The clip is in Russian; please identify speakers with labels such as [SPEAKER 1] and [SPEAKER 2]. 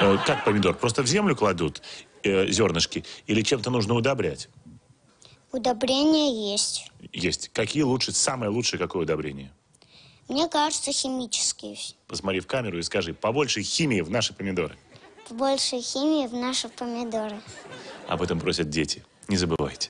[SPEAKER 1] Э, как помидор? Просто в землю кладут э, зернышки или чем-то нужно удобрять?
[SPEAKER 2] Удобрения есть.
[SPEAKER 1] Есть. Какие лучше, самое лучшее какое удобрение?
[SPEAKER 2] Мне кажется, химические.
[SPEAKER 1] Посмотри в камеру и скажи, побольше химии в наши помидоры.
[SPEAKER 3] Побольше химии в наши помидоры.
[SPEAKER 1] Об этом просят дети. Не забывайте.